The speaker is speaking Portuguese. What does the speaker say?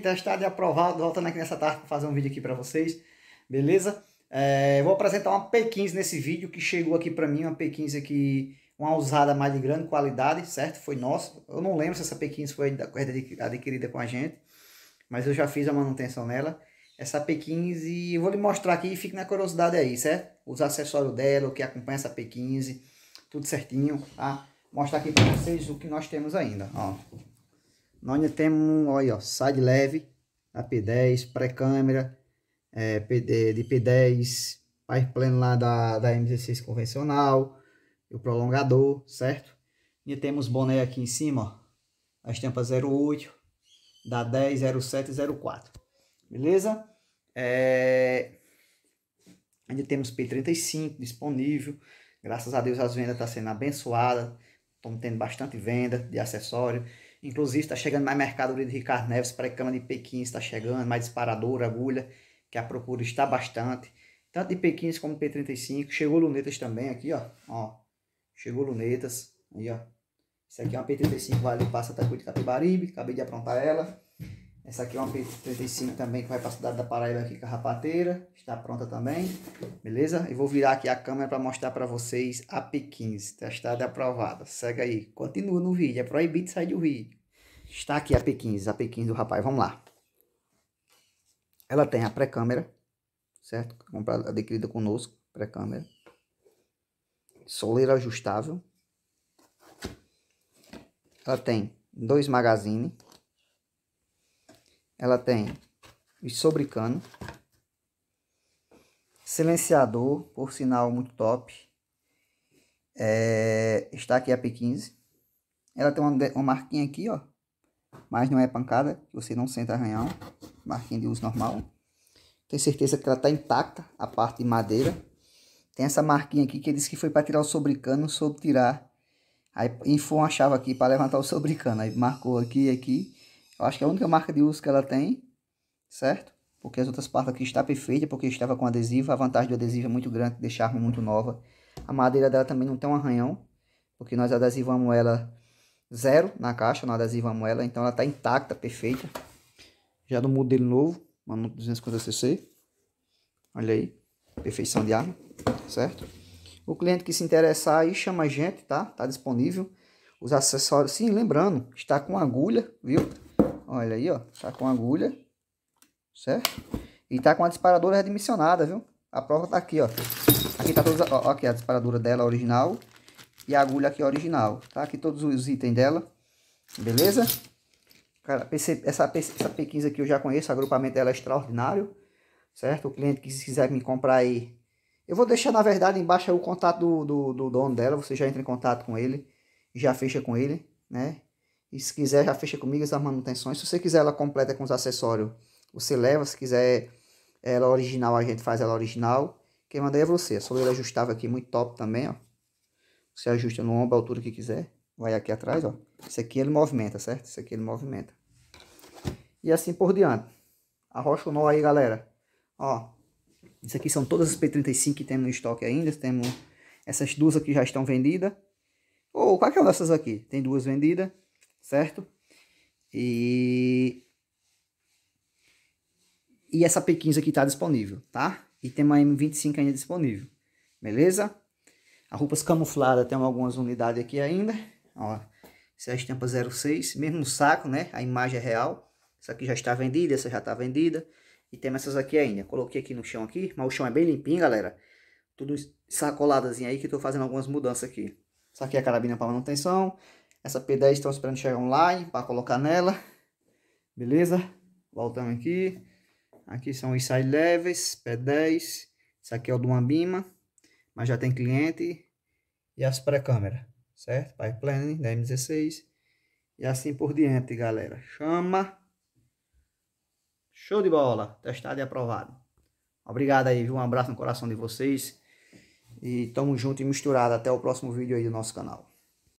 testado e aprovado. Voltando aqui nessa tarde para fazer um vídeo aqui para vocês, beleza? É, vou apresentar uma P15 nesse vídeo que chegou aqui para mim, uma P15 aqui, uma usada mais de grande qualidade, certo? Foi nossa. Eu não lembro se essa P15 foi adquirida com a gente, mas eu já fiz a manutenção nela. Essa P15, eu vou lhe mostrar aqui e fique na curiosidade aí, certo? Os acessórios dela, o que acompanha essa P15, tudo certinho, tá? Mostrar aqui para vocês o que nós temos ainda, ó. Nós temos um, olha, side leve, a P10, pré-câmera, é, de P10, pai pleno lá da, da M16 convencional, o prolongador, certo? E temos boné aqui em cima, ó, as tampas 08, da 10, 07 04, beleza? É... Ainda temos P35 disponível, graças a Deus as vendas estão tá sendo abençoadas, estamos tendo bastante venda de acessório, Inclusive, está chegando mais mercadoria de Ricardo Neves para a Cama de Pequim, está chegando, mais disparador, agulha, que a procura está bastante. Tanto de Pequim como P35. Chegou lunetas também aqui, ó. ó. Chegou lunetas. Aí, ó. Isso aqui é uma P35, vale passa até de Capibaribe. Acabei de aprontar ela. Essa aqui é uma P35 também que vai para a cidade da Paraíba aqui, Carrapateira. Está pronta também, beleza? E vou virar aqui a câmera para mostrar para vocês a P15, testada e aprovada. Segue aí, continua no vídeo, é proibido sair do vídeo. Está aqui a P15, a P15 do rapaz, vamos lá. Ela tem a pré-câmera, certo? Comprada, adquirida conosco, pré-câmera. Soleira ajustável. Ela tem dois magazines ela tem o sobrecano, silenciador, por sinal muito top. É, está aqui a P15. Ela tem uma, uma marquinha aqui, ó. Mas não é pancada, você não senta arranhão. Marquinha de uso normal. Tenho certeza que ela está intacta, a parte de madeira. Tem essa marquinha aqui que diz que foi para tirar o sobrecano, soube tirar. Aí enfou uma chave aqui para levantar o sobrecano. Aí marcou aqui e aqui. Eu acho que é a única marca de uso que ela tem, certo? Porque as outras partes aqui está perfeita, porque estava com adesivo. A vantagem do adesivo é muito grande, deixar a arma muito nova. A madeira dela também não tem um arranhão, porque nós adesivamos ela zero na caixa, não adesivamos ela, então ela está intacta, perfeita. Já do modelo novo, Mano 250cc. Olha aí, perfeição de arma, certo? O cliente que se interessar aí, chama a gente, tá? Tá disponível. Os acessórios, sim, lembrando, está com agulha, viu? Olha aí, ó. Tá com agulha. Certo? E tá com a disparadora redimensionada, viu? A prova tá aqui, ó. Aqui tá todos, ó, aqui a disparadora dela original. E a agulha aqui original. Tá aqui todos os itens dela. Beleza? Cara, essa, PC, essa P15 aqui eu já conheço. O agrupamento dela é extraordinário. Certo? O cliente que quiser me comprar aí. Eu vou deixar, na verdade, embaixo o contato do, do, do dono dela. Você já entra em contato com ele. Já fecha com ele, né? E se quiser, já fecha comigo essas manutenções. Se você quiser, ela completa com os acessórios. Você leva, se quiser ela é original, a gente faz ela original. Quem mandei é você. A soleira ajustável aqui, muito top também, ó. Você ajusta no ombro, a altura que quiser. Vai aqui atrás, ó. isso aqui ele movimenta, certo? isso aqui ele movimenta. E assim por diante. Arrocha o nó aí, galera. Ó. Isso aqui são todas as P35 que temos no estoque ainda. Temos essas duas aqui já estão vendidas. Ou oh, qual que é dessas aqui? Tem duas vendidas certo? E e essa P15 aqui está disponível, tá? E tem uma M25 ainda disponível, beleza? A roupas camuflada tem algumas unidades aqui ainda, ó. Essa é a estampa 06, mesmo saco, né? A imagem é real. Essa aqui já está vendida, essa já está vendida. E tem essas aqui ainda. Coloquei aqui no chão aqui, mas o chão é bem limpinho, galera. Tudo sacoladazinho aí que estou fazendo algumas mudanças aqui. Essa aqui é a carabina para manutenção. Essa P10 estão esperando chegar online para colocar nela. Beleza? Voltamos aqui. Aqui são os side levels, P10. Isso aqui é o do uma mas já tem cliente. E as pré-câmera, certo? Pipeline da M16. E assim por diante, galera. Chama. Show de bola. Testado e aprovado. Obrigado aí, viu? Um abraço no coração de vocês. E tamo junto e misturado. Até o próximo vídeo aí do nosso canal.